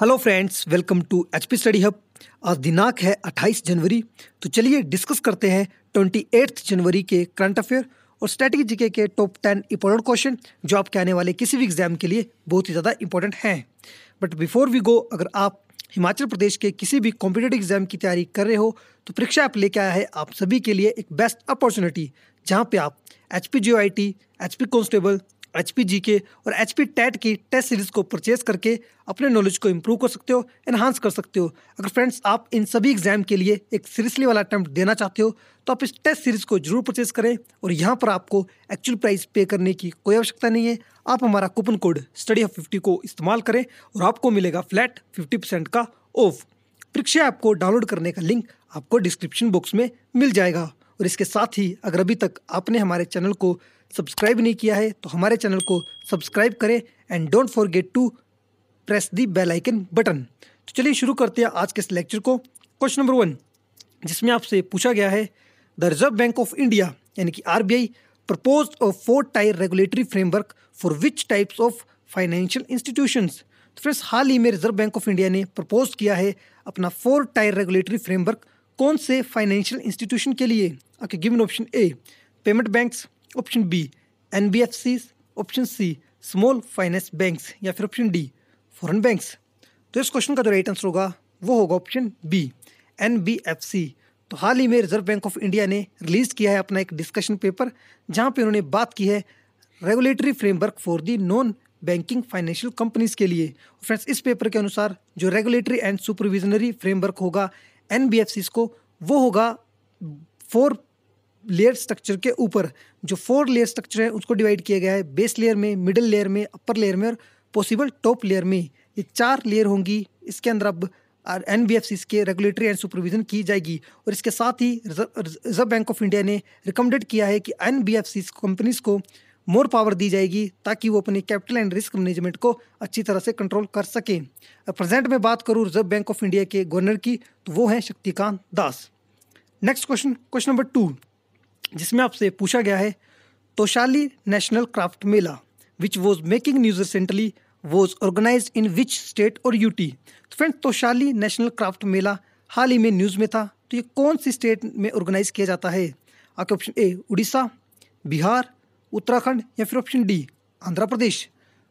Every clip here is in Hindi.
hello friends welcome to H P study hub आज दिनांक है 28 जनवरी तो चलिए डिस्कस करते हैं ट्वेंटी जनवरी के करंट अफेयर और स्टैटिक जीके के टॉप टेन इंपॉर्टेंट क्वेश्चन जो आपके आने वाले किसी भी एग्जाम के लिए बहुत ही ज़्यादा इंपॉर्टेंट हैं बट बिफोर वी गो अगर आप हिमाचल प्रदेश के किसी भी कॉम्पिटेटिव एग्जाम की तैयारी कर रहे हो तो परीक्षा ऐप लेके आया है आप सभी के लिए एक बेस्ट अपॉर्चुनिटी जहाँ पे आप H P G I T H P constable H P G के और एच पी टैट की टेस्ट सीरीज़ को परचेज करके अपने नॉलेज को इम्प्रूव कर सकते हो एनहांस कर सकते हो अगर फ्रेंड्स आप इन सभी एग्जाम के लिए एक सीरियसली वाला अटैम्प्ट देना चाहते हो तो आप इस टेस्ट सीरीज़ को जरूर परचेज करें और यहाँ पर आपको एक्चुअल प्राइस पे करने की कोई आवश्यकता नहीं है आप हमारा coupon code study off fifty को इस्तेमाल करें और आपको मिलेगा फ्लैट फिफ्टी परसेंट का ऑफ परीक्षा ऐप को डाउनलोड करने का लिंक आपको डिस्क्रिप्शन बॉक्स में मिल जाएगा और इसके साथ ही अगर अभी तक आपने हमारे चैनल को सब्सक्राइब नहीं किया है तो हमारे चैनल को सब्सक्राइब करें and don't forget to press the bell icon button तो चलिए शुरू करते हैं आज के इस लेक्चर को क्वेश्चन नंबर वन जिसमें आपसे पूछा गया है the Reserve Bank of India यानी कि R propose a four tier regulatory framework for which types of financial institutions तो फ्रेंड्स हाल ही में रिजर्व बैंक ऑफ इंडिया ने प्रपोज किया है अपना फोर टायर रेगुलेटरी फ्रेमवर्क कौन से फाइनेंशियल इंस्टीट्यूशन के लिए Okay, given option A, payment banks, option B, NBFCs, option C, small finance banks या फिर ऑप्शन डी फॉरेन बैंक्स तो इस क्वेश्चन का जो राइट आंसर होगा वो होगा option B N B F C तो हाल ही में रिजर्व बैंक ऑफ इंडिया ने रिलीज़ किया है अपना एक डिस्कशन पेपर जहाँ पे उन्होंने बात की है regulatory framework for the non banking financial companies के लिए फ्रेंड्स इस पेपर के अनुसार जो रेगुलेटरी एंड सुपरविजनरी फ्रेमवर्क होगा एन को वो होगा फोर लेयर स्ट्रक्चर के ऊपर जो फोर लेयर स्ट्रक्चर है उसको डिवाइड किया गया है बेस लेयर में मिडिल लेयर में अपर लेयर में और पॉसिबल टॉप लेयर में ये चार लेयर होंगी इसके अंदर अब एन बी एफ सी के रेगुलेटरी एंड सुपरविजन की जाएगी और इसके साथ ही रिजर्व बैंक ऑफ इंडिया ने रिकमेंडेड किया है कि N B F C companies को मोर पावर दी जाएगी ताकि वो अपने कैपिटल एंड रिस्क मैनेजमेंट को अच्छी तरह से कंट्रोल कर सकें प्रेजेंट में बात करूँ रिजर्व बैंक ऑफ इंडिया के गवर्नर की तो वो हैं Shaktikanta Das next question question number two जिसमें आपसे पूछा गया है Toshali national craft mela which was making news recently was organise in which state और यूटी तो friend Toshali national craft mela हाल ही में न्यूज़ में था तो ये कौन सी स्टेट में ऑर्गेनाइज किया जाता है आपके ऑप्शन ए उड़ीसा बिहार उत्तराखंड या फिर ऑप्शन डी आंध्र प्रदेश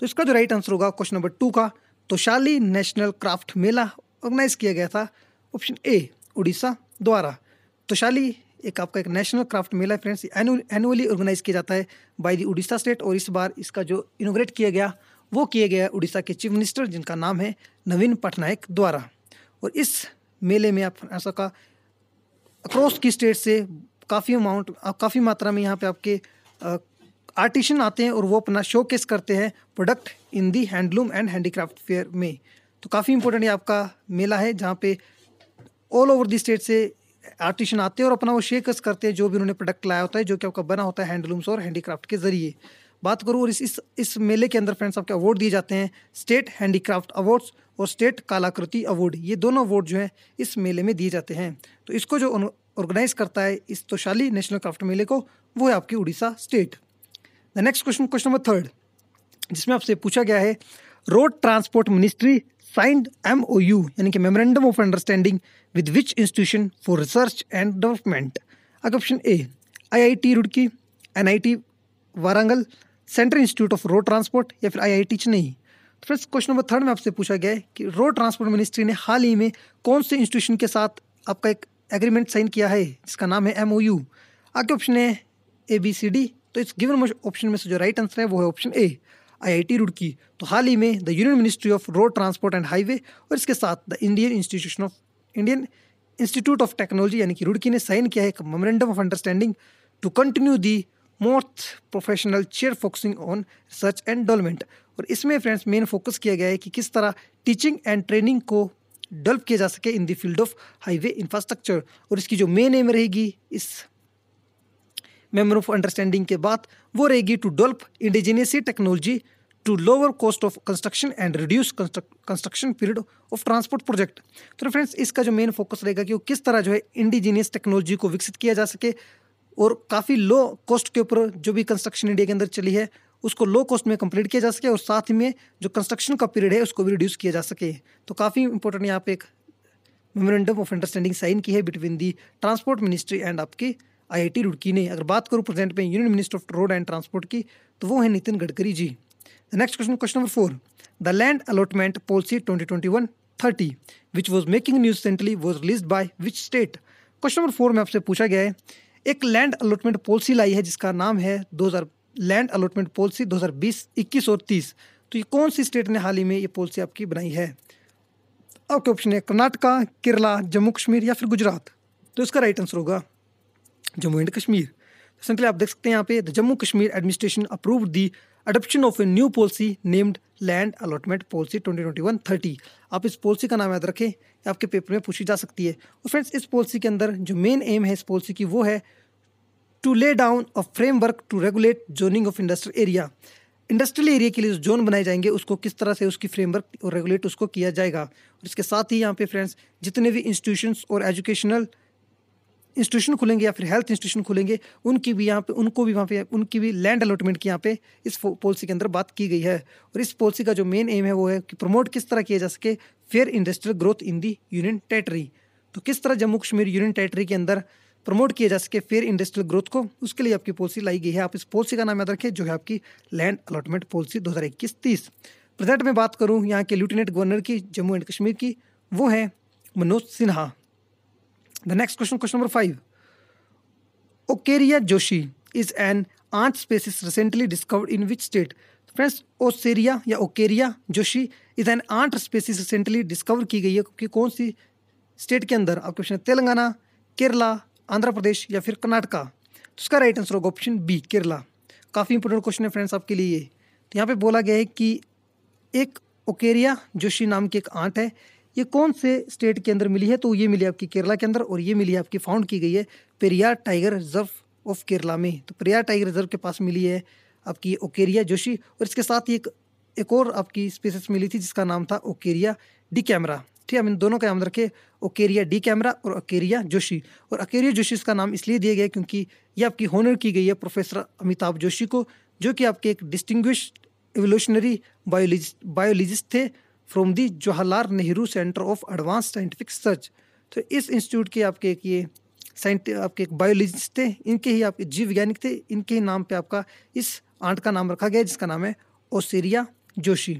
तो इसका जो राइट आंसर होगा क्वेश्चन नंबर टू का Toshali national craft mela organise किया गया था ऑप्शन ए उड़ीसा द्वारा तोशाली एक आपका एक नेशनल क्राफ्ट मेला है फ्रेंड्स एनुअली ऑर्गेनाइज किया जाता है बाय दी उड़ीसा स्टेट और इस बार इसका जो इनोग्रेट किया गया वो किया गया उड़ीसा के चीफ मिनिस्टर जिनका नाम है नवीन पटनायक द्वारा और इस मेले में आप ऐसा का अक्रॉस की स्टेट से काफ़ी अमाउंट काफ़ी मात्रा में यहाँ पे आपके आर्टिशन आते हैं और वो अपना शो करते हैं product in the handloom and handicraft fair में तो काफ़ी इंपॉर्टेंट ये आपका मेला है जहाँ पे ऑल ओवर दी स्टेट से आर्टिशन आते हैं और अपना वो शेकस करते हैं जो भी उन्होंने प्रोडक्ट लाया होता है जो कि आपका बना होता है हैंडलूम्स और हैंडीक्राफ्ट के ज़रिए बात करूँ और इस इस, इस मेले के अंदर फ्रेंड्स आपके अवार्ड दिए जाते हैं स्टेट हैंडीक्राफ्ट अवार्ड्स और स्टेट कलाकृति अवार्ड ये दोनों अवार्ड जो हैं इस मेले में दिए जाते हैं तो इसको जो ऑर्गेनाइज करता है इस तोशाली नेशनल क्राफ्ट मेले को वो है आपकी Orissa state the next question question number third जिसमें आपसे पूछा गया है road transport ministry M O U यानी कि memorandum of understanding with which institution for research and development अब option A I I T Roorkee N I T Warangal central institute of road transport या फिर आई आई टी चेन्नई तो फ्रेंड्स क्वेश्चन नंबर थर्ड में आपसे पूछा गया है कि रोड ट्रांसपोर्ट मिनिस्ट्री ने हाल ही में कौन से इंस्टीट्यूशन के साथ आपका एक एग्रीमेंट साइन किया है जिसका नाम है एम ओ यू आगे ऑप्शन है ए बी सी डी तो इस गिवन ऑप्शन में से जो राइट आंसर है वो है ऑप्शन ए आईआईटी रुड़की तो हाल ही में the union ministry of road transport and highway और इसके साथ the Indian institution of Indian institute of technology यानी कि रुड़की ने साइन किया है एक memorandum of understanding to continue the MoRTH professional chair focusing on research and development और इसमें फ्रेंड्स मेन फोकस किया गया है कि किस तरह टीचिंग एंड ट्रेनिंग को डेवलप किया जा सके in the field of highway infrastructure और इसकी जो मेन एम रहेगी इस मेमोर ऑफ अंडरस्टैंडिंग के बाद वो रहेगी to develop indigenous technology to lower cost of construction and reduce construction period of transport project तो फ्रेंड्स तो इसका जो मेन फोकस रहेगा कि वो किस तरह जो है इंडिजीनियस टेक्नोलॉजी को विकसित किया जा सके और काफ़ी लो कॉस्ट के ऊपर जो भी कंस्ट्रक्शन इंडिया के अंदर चली है उसको लो कॉस्ट में कंप्लीट किया जा सके और साथ में जो कंस्ट्रक्शन का पीरियड है उसको भी रिड्यूस किया जा सके तो काफ़ी इंपॉर्टेंट यहाँ पे एक मेमोरेंडम ऑफ अंडरस्टैंडिंग साइन की है between the transport ministry and आपकी आईआईटी रुड़की ने अगर बात करूँ प्रेजेंट में union minister of road and transport की तो वो है Nitin Gadkari ji the next question question number four the land allotment policy twenty twenty one thirty which was making news recently was release by which state question number four में आपसे पूछा गया है एक लैंड अलॉटमेंट पॉलिसी लाई है जिसका नाम है दो हज़ार लैंड अलॉटमेंट पॉलिसी दो हजार बीस इक्कीस और तीस तो ये कौन सी स्टेट ने हाल ही में ये पॉलिसी आपकी बनाई है आपके ऑप्शन है कर्नाटका केरला जम्मू कश्मीर या फिर गुजरात तो इसका राइट आंसर होगा जम्मू एंड कश्मीर तो सिंपली आप देख सकते हैं यहाँ पे the Jammu Kashmir administration approve the adoption of a new policy named land allotment policy 2021 thirty आप इस पॉलिसी का नाम याद रखें आपके पेपर में पूछी जा सकती है और फ्रेंड्स इस पॉलिसी के अंदर जो मेन एम है इस पॉलिसी की वो है to lay down a framework to regulate zoning of industrial area industrial area के लिए जो जोन बनाए जाएंगे उसको किस तरह से उसकी फ्रेमवर्क और रेगुलेट उसको किया जाएगा और इसके साथ ही यहाँ पे फ्रेंड्स जितने भी इंस्टीट्यूशंस और एजुकेशनल इंस्टीट्यूशन खुलेंगे या फिर हेल्थ इंस्टीट्यूशन खुलेंगे उनकी भी यहाँ पे उनको भी वहाँ पे उनकी भी लैंड अलॉटमेंट की यहाँ पे इस पॉलिसी के अंदर बात की गई है और इस पॉलिसी का जो मेन एम है वो है कि प्रमोट किस तरह किया जा सके fair industrial growth in the union territory तो किस तरह जम्मू कश्मीर यूनियन टेरेटरी के अंदर प्रमोट किया जा सके फेयर इंडस्ट्रियल ग्रोथ को उसके लिए आपकी पॉलिसी लाई गई है आप इस पॉलिसी का नाम याद रखें जो है आपकी लैंड अलॉटमेंट पॉलिसी दो हज़ार इक्कीस तीस प्रेजेंट में बात करूँ यहाँ के लेफ्टिनेंट गवर्नर की जम्मू एंड कश्मीर की वो है Manoj Sinha the next question question number five Ooceraea joshii is an ant species recently discovered in which state friends Ooceraea या Ooceraea joshii is an ant species recently discover की गई है कि कौन सी स्टेट के अंदर आपके क्वेश्चन है तेलंगाना केरला आंध्र प्रदेश या फिर कर्नाटका तो उसका राइट आंसर होगा ऑप्शन बी केरला काफ़ी इंपॉर्टेंट क्वेश्चन है फ्रेंड्स आपके लिए तो यहाँ पे बोला गया है कि एक ओकेरिया जोशी नाम की एक आंट है ये कौन से स्टेट के अंदर मिली है तो ये मिली आपकी केरला के अंदर और ये मिली आपकी फाउंड की गई है Periyar tiger reserve of Kerala में तो पेरियार टाइगर रिजर्व के पास मिली है आपकी ओकेरिया जोशी और इसके साथ एक एक और आपकी स्पेसिस मिली थी जिसका नाम था ओकेरिया डी कैमरा ठीक है हम इन दोनों का नाम रखे ओकेरिया डी कैमरा और ओकेरिया जोशी और ओकेरिया जोशी इसका नाम इसलिए दिया गया क्योंकि ये आपकी हॉनर की गई है प्रोफेसर अमिताभ जोशी को जो कि आपके एक डिस्टिंग्विश एवोल्यूशनरी बायोलॉजिस्ट बायोलॉजिस्ट थे from the Jawaharlal Nehru centre of advance scientific search तो इस इंस्टीट्यूट के आपके एक ये साइंट आपके एक बायोलॉजिस्ट थे इनके ही आपके जीव वैज्ञानिक थे इनके ही नाम पे आपका इस आंट का नाम रखा गया जिसका नाम है Ooceraea joshii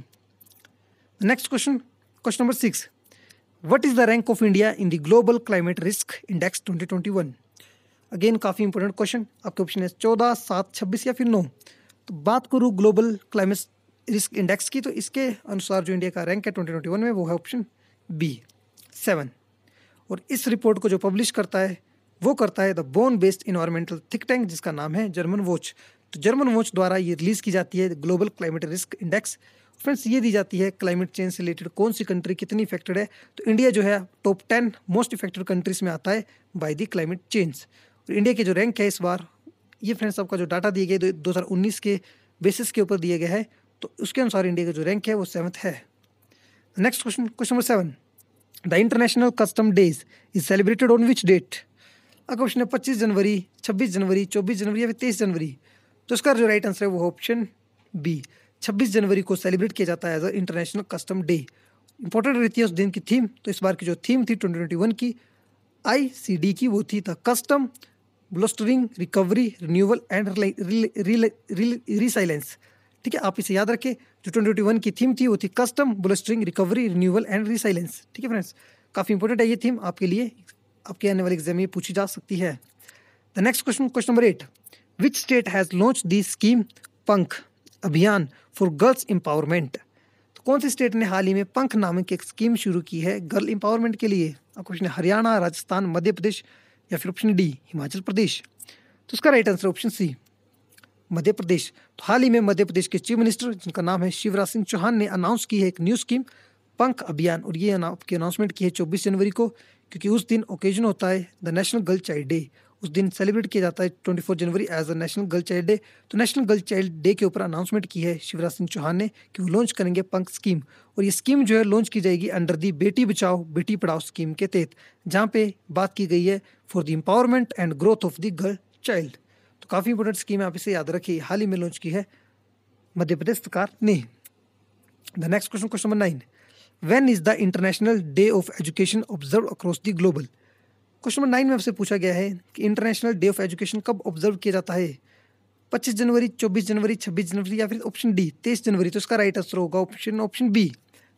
next question question number six what is the rank of India in the global climate risk index twenty twenty one again काफ़ी इंपॉर्टेंट क्वेश्चन आपके ऑप्शन है चौदह सात छब्बीस या फिर नौ तो बात करूँ ग्लोबल क्लाइमेट रिस्क इंडेक्स की तो इसके अनुसार जो इंडिया का रैंक है ट्वेंटी ट्वेंटी वन में वो है ऑप्शन बी सेवन और इस रिपोर्ट को जो पब्लिश करता है वो करता है the Bonn based environmental think tank जिसका नाम है जर्मन वॉच तो जर्मन वॉच द्वारा ये रिलीज़ की जाती है global climate risk index friends ये दी जाती है क्लाइमेट चेंज से रिलेटेड कौन सी कंट्री कितनी इफेक्टेड है तो इंडिया जो है top ten most affected countries में आता है बाय दी क्लाइमेट चेंज और इंडिया के जो रैंक है इस बार ये फ्रेंड्स आपका जो डाटा दिए गए दो हज़ार के बेसिस के ऊपर दिए गए हैं तो उसके अनुसार इंडिया का जो रैंक है वो सेवन्थ है next question question number seven the international custom days is celebrated on which date अगर क्वेश्चन है पच्चीस जनवरी छब्बीस जनवरी चौबीस जनवरी या फिर तेईस जनवरी तो इसका जो राइट आंसर है वो ऑप्शन बी छब्बीस जनवरी को सेलिब्रेट किया जाता है as a international custom day important रहती है उस दिन की थीम तो इस बार की जो थीम थी ट्वेंटी ट्वेंटी वन की आई सी डी की वो थी the custom bolstering recovery renewal and resilience ठीक है आप इसे याद रखें जो ट्वेंटी वन की थीम थी वो थी custom bolstering recovery renewal and resilience ठीक है फ्रेंड्स काफ़ी इंपॉर्टेंट है ये थीम आपके लिए आपके आने वाले एग्जाम में पूछी जा सकती है the next question question number eight which state has launch the scheme Pankh Abhiyan for girls empowerment तो कौन सी स्टेट ने हाल ही में पंख नाम की एक स्कीम शुरू की है गर्ल एम्पावरमेंट के लिए क्वेश्चन है हरियाणा राजस्थान मध्य प्रदेश या फिर ऑप्शन डी हिमाचल प्रदेश तो उसका right answer option C Madhya Pradesh तो हाल ही में मध्य प्रदेश के चीफ मिनिस्टर जिनका नाम है शिवराज सिंह चौहान ने अनाउंस की है एक न्यू स्कीम पंख अभियान और ये आपकी अनाउंसमेंट की है चौबीस जनवरी को क्योंकि उस दिन ओकेजन होता है the national girl child day उस दिन सेलिब्रेट किया जाता है ट्वेंटी फोर जनवरी as a national girl child day तो नेशनल गर्ल चाइल्ड डे के ऊपर अनाउंसमेंट की है शिवराज सिंह चौहान ने कि वो लॉन्च करेंगे पंख स्कीम और ये स्कीम जो है लॉन्च की जाएगी अंडर दी बेटी बचाओ बेटी पढ़ाओ स्कीम के तहत जहाँ पे बात की गई है for the empowerment and growth of the girl child तो काफ़ी इंपोर्टेंट स्कीम आप इसे याद रखिए हाल ही में लॉन्च की है मध्य प्रदेश सरकार ने the next question question number nine when is the international day of education observe across the global question number nine में आपसे पूछा गया है कि इंटरनेशनल डे ऑफ एजुकेशन कब ऑब्जर्व किया जाता है पच्चीस जनवरी चौबीस जनवरी छब्बीस जनवरी या फिर ऑप्शन डी तेईस जनवरी तो इसका राइट आंसर होगा ऑप्शन ऑप्शन बी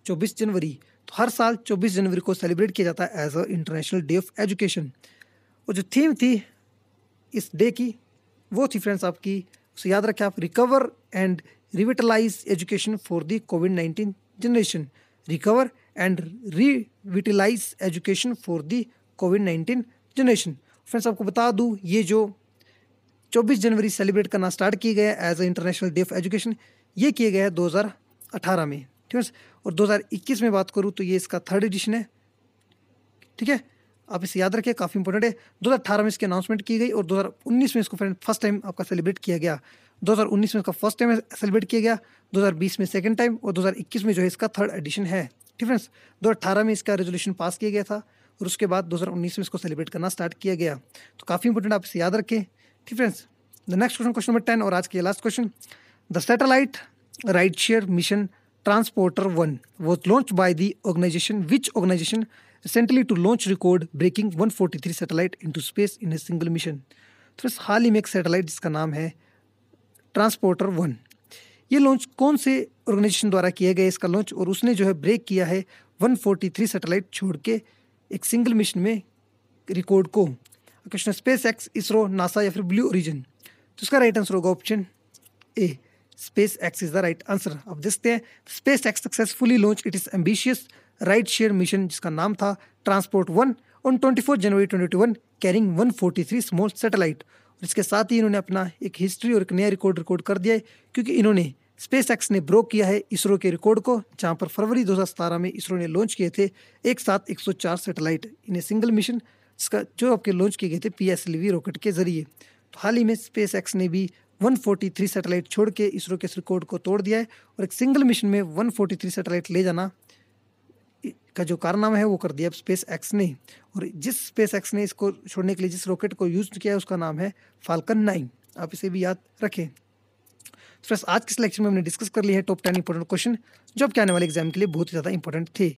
चौबीस जनवरी तो हर साल चौबीस जनवरी को सेलिब्रेट किया जाता है as a international day of education और जो थीम थी इस डे की वो थी फ्रेंड्स आपकी उसे याद रखें आप recover and revitalise education for the COVID nineteen generation recover and revitalise education for the COVID nineteen generation friends आपको बता दूँ ये जो 24 जनवरी सेलिब्रेट करना स्टार्ट किया गया as a international day of education ये किया गया है अठारह में ठीक है और 2021 में बात करूँ तो ये इसका थर्ड एडिशन है ठीक है आप इसे याद रखिए काफ़ी इंपॉर्टेंट है दो अठारह में इसकी अनाउंसमेंट की गई और उन्नीस में इसको फ्रेंड फर्स्ट टाइम आपका सेलिब्रेट किया गया 2019 में इसका फर्स्ट टाइम सेलिब्रेट किया गया 2020 में सेकंड टाइम और 2021 में जो है इसका थर्ड एडिशन है हज़ार अठारह में इसका रेजोल्यूशन पास किया गया था और उसके बाद 2019 में इसको सेलिब्रेट करना स्टार्ट किया गया तो काफ़ी इंपॉर्टेंट आप इसे याद रखें difference the next question question number ten और आज के last question the satellite ride share mission transporter one was launch by the organisation which organisation recently to launch record breaking 143 satellite into space in a single mission तो बस हाल ही में एक सैटेलाइट जिसका नाम है ट्रांसपोर्टर वन ये लॉन्च कौन से ऑर्गेनाइजेशन द्वारा किया गया इसका लॉन्च और उसने जो है ब्रेक किया है 143 सेटेलाइट छोड़ के एक सिंगल मिशन में रिकॉर्ड को question SpaceX ISRO NASA या फिर ब्लू ओरिजिन तो इसका राइट आंसर होगा option A SpaceX is the right answer अब देखते हैं SpaceX successfully launch it is ambitious right share mission जिसका नाम था transporter one on twenty four January twenty one carrying one forty three small satellite और इसके साथ ही इन्होंने अपना एक हिस्ट्री और एक नया रिकॉर्ड रिकॉर्ड कर दिया है क्योंकि इन्होंने स्पेस एक्स ने ब्रोक किया है इसरो के रिकॉर्ड को जहाँ पर फरवरी सतारह में इसरो ने लॉन्च किए थे एक साथ सौ सैटेलाइट सेटेलाइट इन्हें सिंगल मिशन इसका जो आपके लॉन्च किए गए थे पी एस रॉकेट के जरिए तो हाल ही में स्पेस एक्स ने भी 143 सैटेलाइट छोड़ के इसरो के इस रिकॉर्ड को तोड़ दिया है और एक सिंगल मिशन में 143 सैटेलाइट ले जाना का जो कारनामा है वो कर दिया स्पेस एक्स ने और जिस स्पेस एक्स ने इसको छोड़ने के लिए जिस रॉकेट को यूज किया है उसका नाम है फाल्कन नाइन आप इसे भी याद रखें तो आज के लेक्चर में हमने डिस्कस कर लिया है टॉप टेन इंपॉर्टेंट क्वेश्चन जो आपके आने वाले एग्जाम के लिए बहुत ही ज़्यादा इंपॉर्टेंट थे